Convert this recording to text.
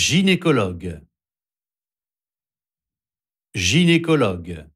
Gynécologue. Gynécologue.